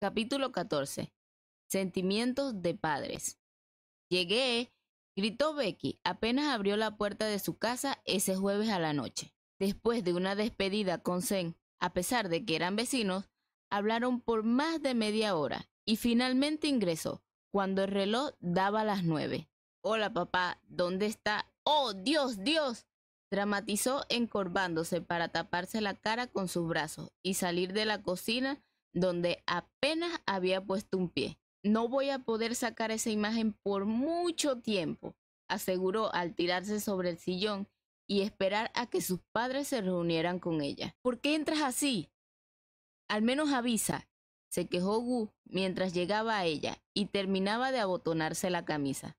Capítulo 14. Sentimientos de padres. Llegué, gritó Becky, apenas abrió la puerta de su casa ese jueves a la noche. Después de una despedida con Zen, a pesar de que eran vecinos, hablaron por más de media hora y finalmente ingresó, cuando el reloj daba las nueve. Hola papá, ¿dónde está? ¡Oh, Dios, Dios! dramatizó encorvándose para taparse la cara con sus brazos y salir de la cocina donde apenas había puesto un pie. No voy a poder sacar esa imagen por mucho tiempo, aseguró al tirarse sobre el sillón y esperar a que sus padres se reunieran con ella. ¿Por qué entras así? Al menos avisa, se quejó Gu mientras llegaba a ella y terminaba de abotonarse la camisa.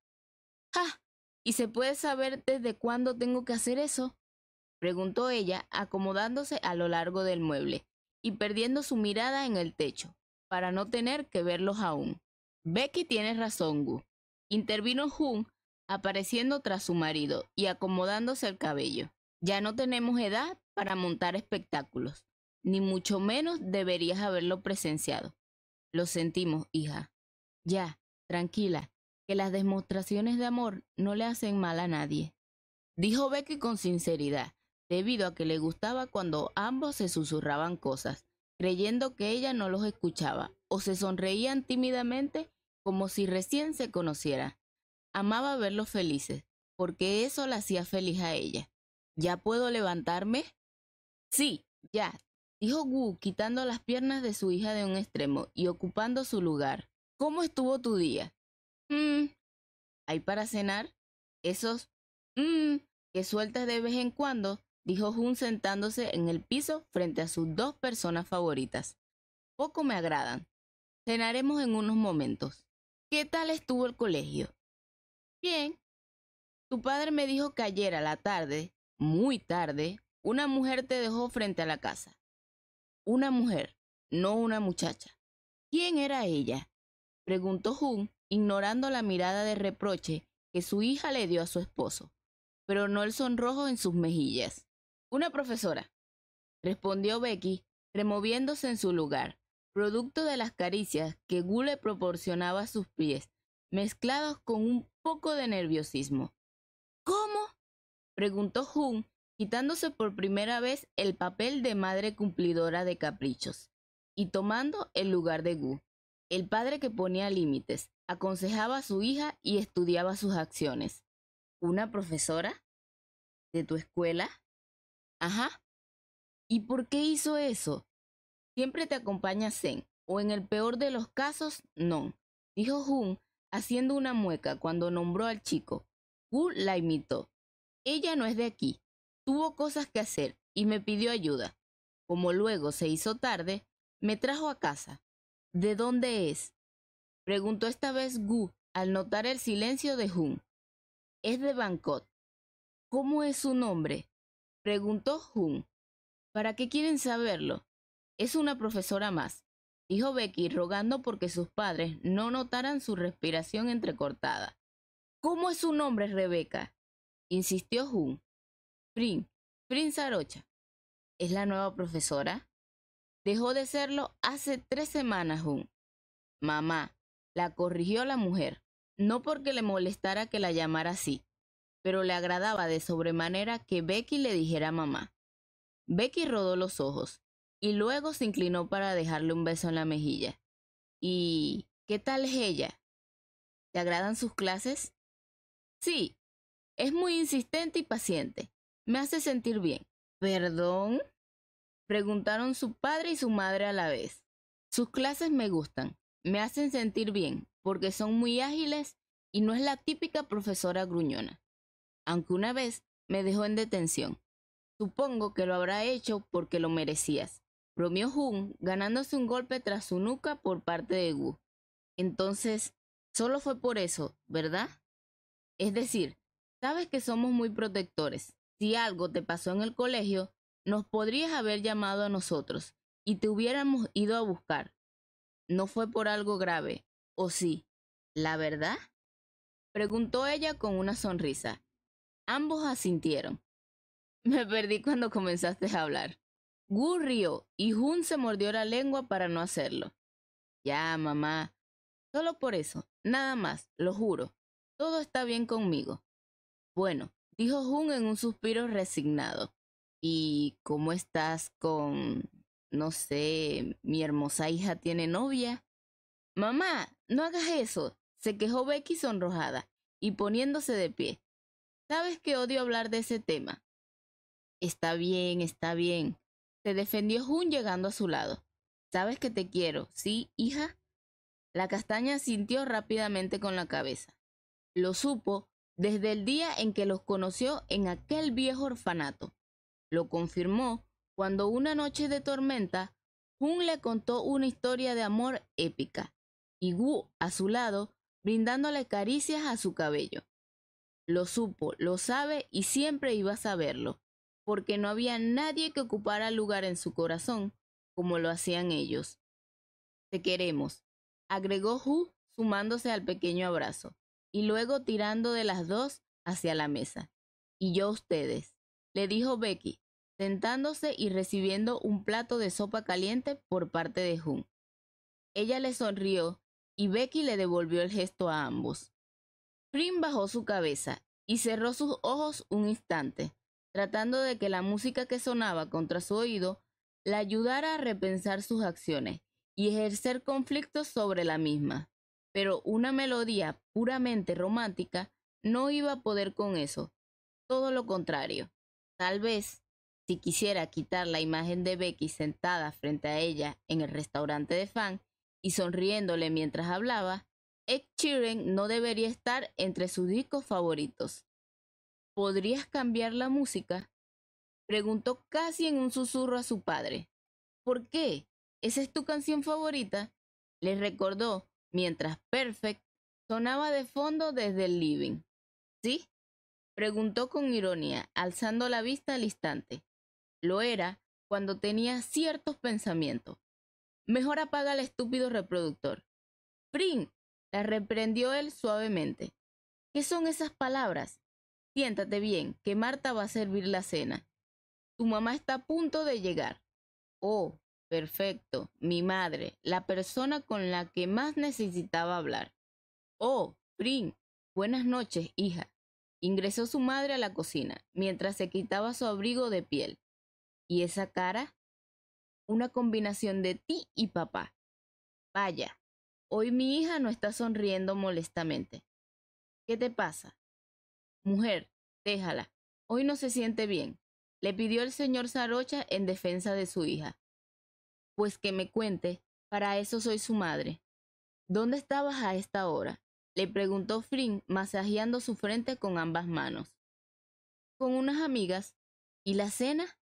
¡Ja! ¿Y se puede saber desde cuándo tengo que hacer eso? preguntó ella, acomodándose a lo largo del mueble, y perdiendo su mirada en el techo, para no tener que verlos aún. Becky tiene razón, Gu. Intervino Jun, apareciendo tras su marido y acomodándose el cabello. Ya no tenemos edad para montar espectáculos, ni mucho menos deberías haberlo presenciado. Lo sentimos, hija. Ya, tranquila, que las demostraciones de amor no le hacen mal a nadie. Dijo Becky con sinceridad, debido a que le gustaba cuando ambos se susurraban cosas, creyendo que ella no los escuchaba, o se sonreían tímidamente como si recién se conociera. Amaba verlos felices, porque eso la hacía feliz a ella. ¿Ya puedo levantarme? Sí, ya, dijo Wu, quitando las piernas de su hija de un extremo y ocupando su lugar. ¿Cómo estuvo tu día? Mm. ¿Hay para cenar? Esos mm, que sueltas de vez en cuando dijo Jun sentándose en el piso frente a sus dos personas favoritas. Poco me agradan. Cenaremos en unos momentos. ¿Qué tal estuvo el colegio? Bien. Tu padre me dijo que ayer a la tarde, muy tarde, una mujer te dejó frente a la casa. Una mujer, no una muchacha. ¿Quién era ella? preguntó Jun, ignorando la mirada de reproche que su hija le dio a su esposo, pero no el sonrojo en sus mejillas. Una profesora, respondió Becky, removiéndose en su lugar, producto de las caricias que Gu le proporcionaba a sus pies, mezclados con un poco de nerviosismo. ¿Cómo? preguntó Jun, quitándose por primera vez el papel de madre cumplidora de caprichos y tomando el lugar de Gu, el padre que ponía límites, aconsejaba a su hija y estudiaba sus acciones. ¿Una profesora? ¿De tu escuela? Ajá. ¿Y por qué hizo eso? Siempre te acompaña Zen, o en el peor de los casos, non, dijo Jun, haciendo una mueca cuando nombró al chico. Gu la imitó. Ella no es de aquí. Tuvo cosas que hacer y me pidió ayuda. Como luego se hizo tarde, me trajo a casa. ¿De dónde es? Preguntó esta vez Gu al notar el silencio de Jun. Es de Bangkok. ¿Cómo es su nombre? Preguntó Jun. ¿Para qué quieren saberlo? Es una profesora más, dijo Becky, rogando porque sus padres no notaran su respiración entrecortada. ¿Cómo es su nombre, Rebeca? insistió Jun. Prin, Prin Sarocha. ¿Es la nueva profesora? Dejó de serlo hace tres semanas, Jun. Mamá, la corrigió la mujer, no porque le molestara que la llamara así, pero le agradaba de sobremanera que Becky le dijera mamá. Becky rodó los ojos y luego se inclinó para dejarle un beso en la mejilla. ¿Y qué tal es ella? ¿Te agradan sus clases? Sí, es muy insistente y paciente. Me hace sentir bien. ¿Perdón? Preguntaron su padre y su madre a la vez. Sus clases me gustan, me hacen sentir bien, porque son muy ágiles y no es la típica profesora gruñona aunque una vez me dejó en detención. Supongo que lo habrá hecho porque lo merecías, bromeó Jun, ganándose un golpe tras su nuca por parte de Wu. Entonces, solo fue por eso, ¿verdad? Es decir, sabes que somos muy protectores. Si algo te pasó en el colegio, nos podrías haber llamado a nosotros y te hubiéramos ido a buscar. No fue por algo grave, ¿o sí? ¿La verdad? Preguntó ella con una sonrisa. Ambos asintieron. Me perdí cuando comenzaste a hablar. Gurrió y Jun se mordió la lengua para no hacerlo. Ya, mamá. Solo por eso, nada más, lo juro. Todo está bien conmigo. Bueno, dijo Jun en un suspiro resignado. ¿Y cómo estás con... no sé, mi hermosa hija tiene novia? Mamá, no hagas eso, se quejó Becky sonrojada y poniéndose de pie. Sabes que odio hablar de ese tema. Está bien, está bien. Se defendió Jun llegando a su lado. Sabes que te quiero, ¿sí, hija? La castaña sintió rápidamente con la cabeza. Lo supo desde el día en que los conoció en aquel viejo orfanato. Lo confirmó cuando una noche de tormenta, Jun le contó una historia de amor épica, y Gu a su lado, brindándole caricias a su cabello. Lo supo, lo sabe y siempre iba a saberlo, porque no había nadie que ocupara lugar en su corazón, como lo hacían ellos. Te queremos, agregó Hu sumándose al pequeño abrazo, y luego tirando de las dos hacia la mesa. Y yo a ustedes, le dijo Becky, sentándose y recibiendo un plato de sopa caliente por parte de ju. Ella le sonrió y Becky le devolvió el gesto a ambos. Prim bajó su cabeza y cerró sus ojos un instante, tratando de que la música que sonaba contra su oído la ayudara a repensar sus acciones y ejercer conflictos sobre la misma. Pero una melodía puramente romántica no iba a poder con eso. Todo lo contrario. Tal vez, si quisiera quitar la imagen de Becky sentada frente a ella en el restaurante de Fan y sonriéndole mientras hablaba, Ed Sheeran no debería estar entre sus discos favoritos. ¿Podrías cambiar la música? Preguntó casi en un susurro a su padre. ¿Por qué? ¿Esa es tu canción favorita? Le recordó mientras Perfect sonaba de fondo desde el living. ¿Sí? Preguntó con ironía, alzando la vista al instante. Lo era cuando tenía ciertos pensamientos. Mejor apaga el estúpido reproductor. ¡Pring! La reprendió él suavemente. ¿Qué son esas palabras? Siéntate bien, que Marta va a servir la cena. Tu mamá está a punto de llegar. Oh, perfecto, mi madre, la persona con la que más necesitaba hablar. Oh, Prin, buenas noches, hija. Ingresó su madre a la cocina, mientras se quitaba su abrigo de piel. ¿Y esa cara? Una combinación de ti y papá. Vaya, Hoy mi hija no está sonriendo molestamente. ¿Qué te pasa? Mujer, déjala. Hoy no se siente bien. Le pidió el señor Sarocha en defensa de su hija. Pues que me cuente, para eso soy su madre. ¿Dónde estabas a esta hora? le preguntó Fring, masajeando su frente con ambas manos. Con unas amigas. ¿Y la cena?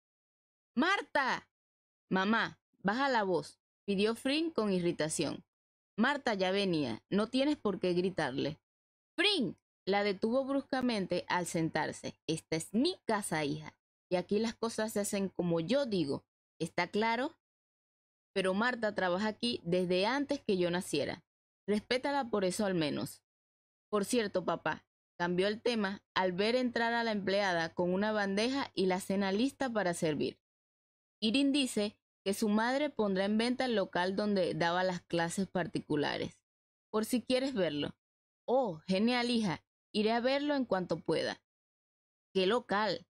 ¡Marta! Mamá, baja la voz, pidió Fring con irritación. Marta ya venía, no tienes por qué gritarle. ¡Prin! la detuvo bruscamente al sentarse. Esta es mi casa, hija, y aquí las cosas se hacen como yo digo. ¿Está claro? Pero Marta trabaja aquí desde antes que yo naciera. Respétala por eso al menos. Por cierto, papá, cambió el tema al ver entrar a la empleada con una bandeja y la cena lista para servir. Irin dice que su madre pondrá en venta el local donde daba las clases particulares. Por si quieres verlo. Oh, genial hija, iré a verlo en cuanto pueda. ¿Qué local?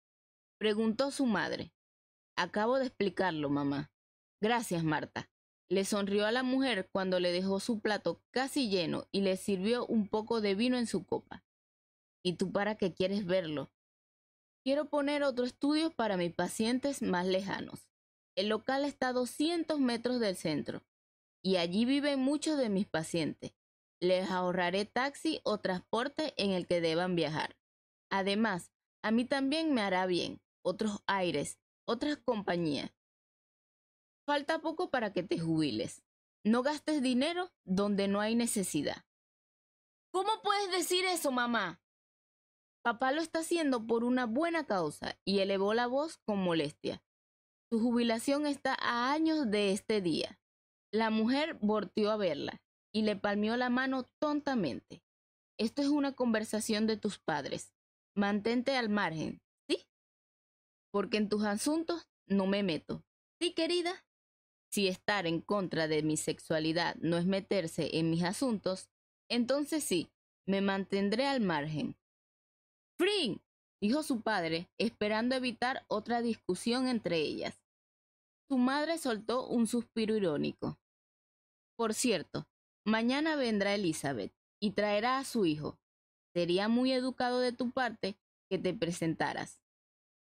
preguntó su madre. Acabo de explicarlo, mamá. Gracias, Marta. Le sonrió a la mujer cuando le dejó su plato casi lleno y le sirvió un poco de vino en su copa. ¿Y tú para qué quieres verlo? Quiero poner otro estudio para mis pacientes más lejanos. El local está a 200 metros del centro y allí viven muchos de mis pacientes. Les ahorraré taxi o transporte en el que deban viajar. Además, a mí también me hará bien, otros aires, otras compañías. Falta poco para que te jubiles. No gastes dinero donde no hay necesidad. ¿Cómo puedes decir eso, mamá? Papá lo está haciendo por una buena causa y elevó la voz con molestia. Su jubilación está a años de este día. La mujer volteó a verla y le palmeó la mano tontamente. Esto es una conversación de tus padres. Mantente al margen, ¿sí? Porque en tus asuntos no me meto. ¿Sí, querida? Si estar en contra de mi sexualidad no es meterse en mis asuntos, entonces sí, me mantendré al margen. Fring, dijo su padre, esperando evitar otra discusión entre ellas. Su madre soltó un suspiro irónico. Por cierto, mañana vendrá Elizabeth y traerá a su hijo. Sería muy educado de tu parte que te presentaras.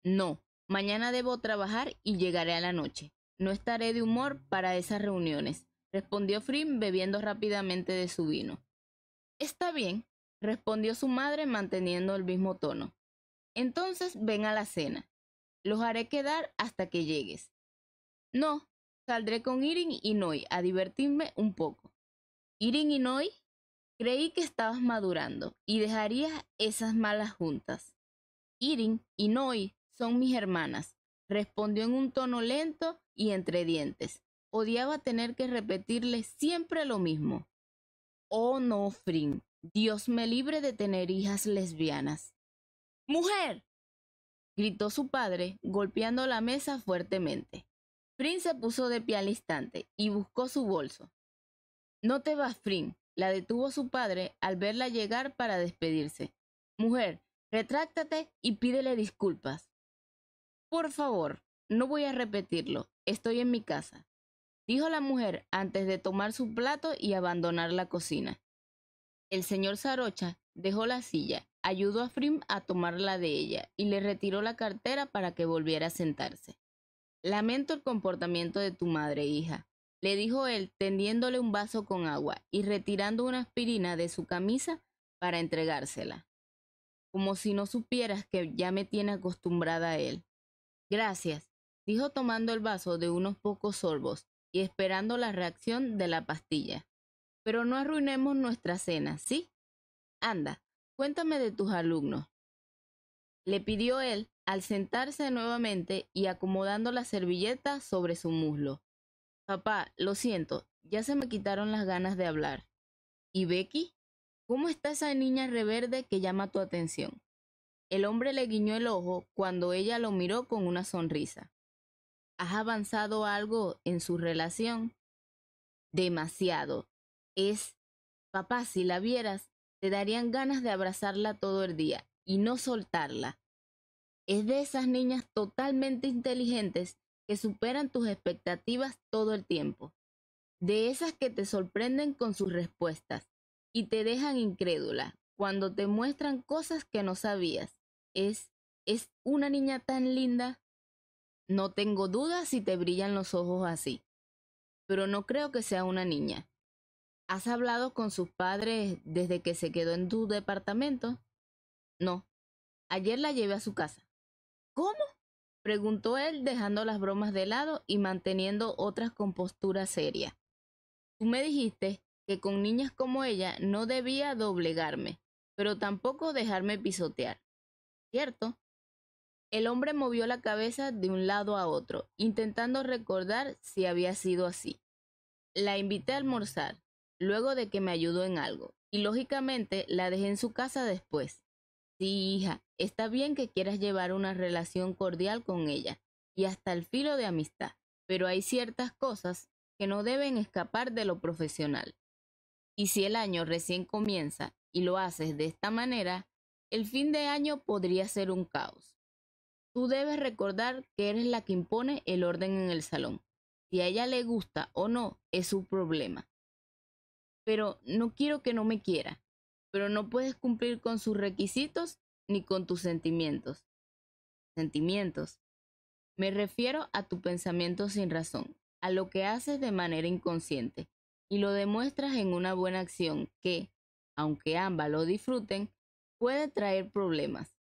No, mañana debo trabajar y llegaré a la noche. No estaré de humor para esas reuniones, respondió Frim bebiendo rápidamente de su vino. Está bien, respondió su madre manteniendo el mismo tono. Entonces ven a la cena. Los haré quedar hasta que llegues. No, saldré con Irin y Noi a divertirme un poco. Irin y Noi, creí que estabas madurando y dejarías esas malas juntas. Irin y Noi son mis hermanas, respondió en un tono lento y entre dientes. Odiaba tener que repetirle siempre lo mismo. Oh no, Fring, Dios me libre de tener hijas lesbianas. ¡Mujer! gritó su padre, golpeando la mesa fuertemente. Frim se puso de pie al instante y buscó su bolso. No te vas, Frim, la detuvo su padre al verla llegar para despedirse. Mujer, retráctate y pídele disculpas. Por favor, no voy a repetirlo, estoy en mi casa, dijo la mujer antes de tomar su plato y abandonar la cocina. El señor Sarocha dejó la silla, ayudó a Frim a tomarla de ella y le retiró la cartera para que volviera a sentarse. Lamento el comportamiento de tu madre, hija, le dijo él, tendiéndole un vaso con agua y retirando una aspirina de su camisa para entregársela. Como si no supieras que ya me tiene acostumbrada a él. Gracias, dijo tomando el vaso de unos pocos sorbos y esperando la reacción de la pastilla. Pero no arruinemos nuestra cena, ¿sí? Anda, cuéntame de tus alumnos. Le pidió él al sentarse nuevamente y acomodando la servilleta sobre su muslo. Papá, lo siento, ya se me quitaron las ganas de hablar. ¿Y Becky? ¿Cómo está esa niña reverde que llama tu atención? El hombre le guiñó el ojo cuando ella lo miró con una sonrisa. ¿Has avanzado algo en su relación? Demasiado. Es... Papá, si la vieras, te darían ganas de abrazarla todo el día y no soltarla. Es de esas niñas totalmente inteligentes que superan tus expectativas todo el tiempo. De esas que te sorprenden con sus respuestas y te dejan incrédula cuando te muestran cosas que no sabías. Es, es una niña tan linda. No tengo dudas si te brillan los ojos así. Pero no creo que sea una niña. ¿Has hablado con sus padres desde que se quedó en tu departamento? No. Ayer la llevé a su casa. ¿Cómo? preguntó él, dejando las bromas de lado y manteniendo otras con postura seria. Tú me dijiste que con niñas como ella no debía doblegarme, pero tampoco dejarme pisotear. ¿Cierto? El hombre movió la cabeza de un lado a otro, intentando recordar si había sido así. La invité a almorzar, luego de que me ayudó en algo, y lógicamente la dejé en su casa después. Sí, hija, está bien que quieras llevar una relación cordial con ella y hasta el filo de amistad, pero hay ciertas cosas que no deben escapar de lo profesional. Y si el año recién comienza y lo haces de esta manera, el fin de año podría ser un caos. Tú debes recordar que eres la que impone el orden en el salón. Si a ella le gusta o no, es su problema. Pero no quiero que no me quiera pero no puedes cumplir con sus requisitos ni con tus sentimientos. Sentimientos. Me refiero a tu pensamiento sin razón, a lo que haces de manera inconsciente, y lo demuestras en una buena acción que, aunque ambas lo disfruten, puede traer problemas.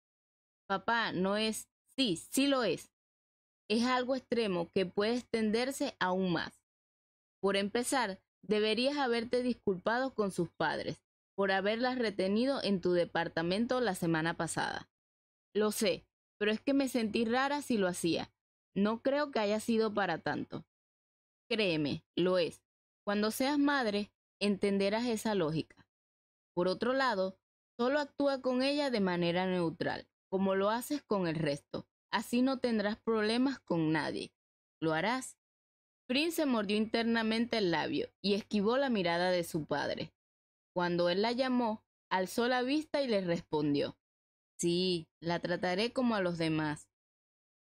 Papá no es, sí, sí lo es. Es algo extremo que puede extenderse aún más. Por empezar, deberías haberte disculpado con sus padres, por haberlas retenido en tu departamento la semana pasada. Lo sé, pero es que me sentí rara si lo hacía. No creo que haya sido para tanto. Créeme, lo es. Cuando seas madre, entenderás esa lógica. Por otro lado, solo actúa con ella de manera neutral, como lo haces con el resto. Así no tendrás problemas con nadie. ¿Lo harás? Prince mordió internamente el labio y esquivó la mirada de su padre. Cuando él la llamó, alzó la vista y le respondió, Sí, la trataré como a los demás.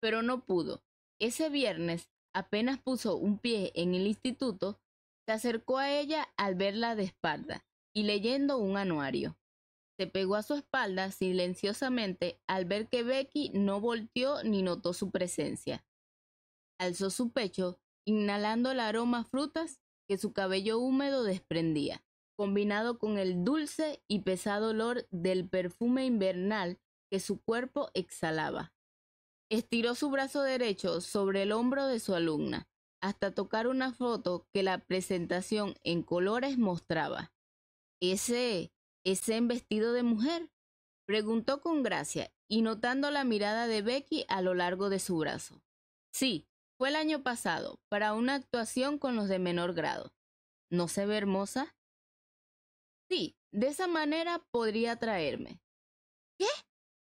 Pero no pudo. Ese viernes, apenas puso un pie en el instituto, se acercó a ella al verla de espalda y leyendo un anuario. Se pegó a su espalda silenciosamente al ver que Becky no volteó ni notó su presencia. Alzó su pecho, inhalando el aroma a frutas que su cabello húmedo desprendía combinado con el dulce y pesado olor del perfume invernal que su cuerpo exhalaba. Estiró su brazo derecho sobre el hombro de su alumna, hasta tocar una foto que la presentación en colores mostraba. ¿Ese, ese en vestido de mujer? preguntó con gracia y notando la mirada de Becky a lo largo de su brazo. Sí, fue el año pasado, para una actuación con los de menor grado. ¿No se ve hermosa? Sí, de esa manera podría traerme. ¿Qué?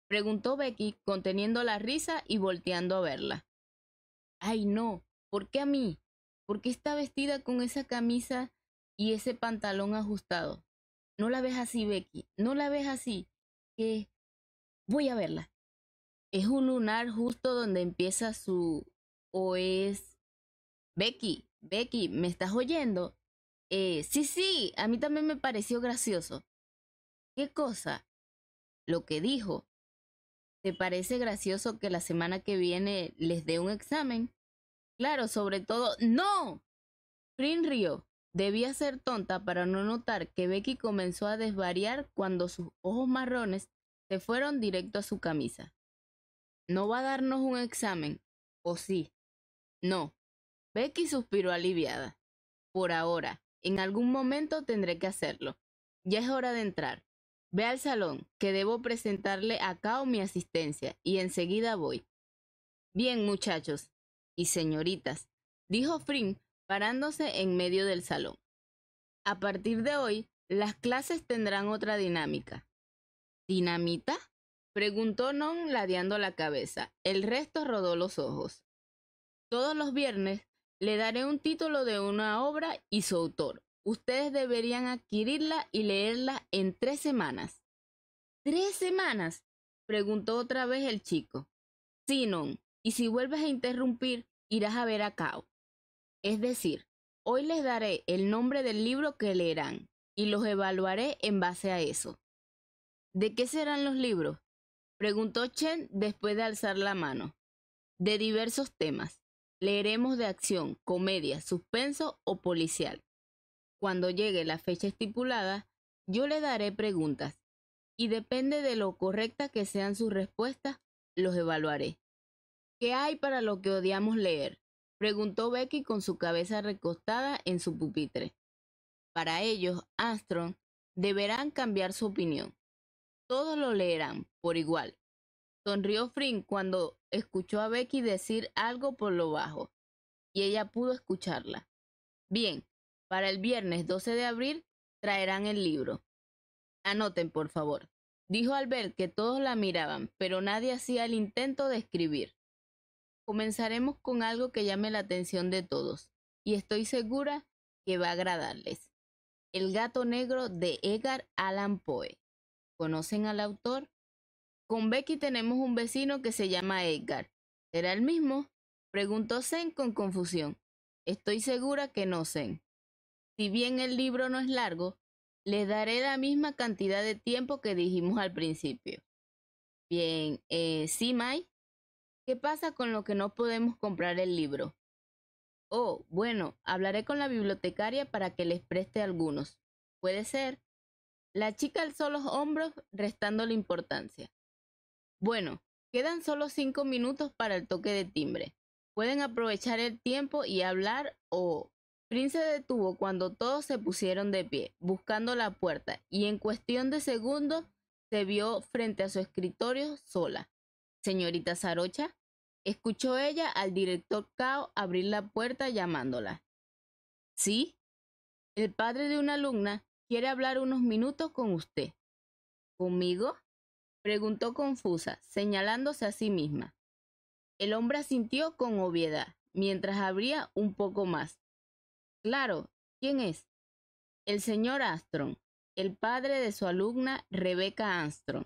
preguntó Becky, conteniendo la risa y volteando a verla. Ay, no, ¿por qué a mí? ¿Por qué está vestida con esa camisa y ese pantalón ajustado? No la ves así, Becky, no la ves así. Que voy a verla. Es un lunar justo donde empieza su... o es... Becky, Becky, ¿me estás oyendo? Eh, sí, sí, a mí también me pareció gracioso. ¿Qué cosa? Lo que dijo. ¿Te parece gracioso que la semana que viene les dé un examen? Claro, sobre todo... ¡No! rió. debía ser tonta para no notar que Becky comenzó a desvariar cuando sus ojos marrones se fueron directo a su camisa. No va a darnos un examen, ¿o sí? No. Becky suspiró aliviada. Por ahora. En algún momento tendré que hacerlo. Ya es hora de entrar. Ve al salón, que debo presentarle a Kao mi asistencia, y enseguida voy. Bien, muchachos y señoritas, dijo Frim, parándose en medio del salón. A partir de hoy, las clases tendrán otra dinámica. ¿Dinamita? preguntó Non ladeando la cabeza. El resto rodó los ojos. Todos los viernes le daré un título de una obra y su autor. Ustedes deberían adquirirla y leerla en tres semanas. ¿Tres semanas? preguntó otra vez el chico. Sinon, y si vuelves a interrumpir, irás a ver a Cao. Es decir, hoy les daré el nombre del libro que leerán y los evaluaré en base a eso. ¿De qué serán los libros? preguntó Chen después de alzar la mano. De diversos temas. Leeremos de acción, comedia, suspenso o policial. Cuando llegue la fecha estipulada, yo le daré preguntas y depende de lo correcta que sean sus respuestas, los evaluaré. ¿Qué hay para lo que odiamos leer? preguntó Becky con su cabeza recostada en su pupitre. Para ellos, Astron deberán cambiar su opinión. Todos lo leerán por igual, Sonrió Fring cuando escuchó a Becky decir algo por lo bajo, y ella pudo escucharla. Bien, para el viernes 12 de abril traerán el libro. Anoten, por favor. Dijo Albert que todos la miraban, pero nadie hacía el intento de escribir. Comenzaremos con algo que llame la atención de todos, y estoy segura que va a agradarles. El gato negro de Edgar Allan Poe. ¿Conocen al autor? Con Becky tenemos un vecino que se llama Edgar. ¿Será el mismo? Preguntó Zen con confusión. Estoy segura que no, Zen. Si bien el libro no es largo, le daré la misma cantidad de tiempo que dijimos al principio. Bien, eh, sí, Mai. ¿Qué pasa con lo que no podemos comprar el libro? Oh, bueno, hablaré con la bibliotecaria para que les preste algunos. Puede ser. La chica alzó los hombros, restando la importancia. Bueno, quedan solo cinco minutos para el toque de timbre. Pueden aprovechar el tiempo y hablar o... Prince detuvo cuando todos se pusieron de pie, buscando la puerta, y en cuestión de segundos se vio frente a su escritorio sola. Señorita Sarocha, escuchó ella al director Cao abrir la puerta llamándola. ¿Sí? El padre de una alumna quiere hablar unos minutos con usted. ¿Conmigo? Preguntó confusa, señalándose a sí misma. El hombre asintió con obviedad, mientras abría un poco más. Claro, ¿quién es? El señor Astron, el padre de su alumna Rebeca Armstrong.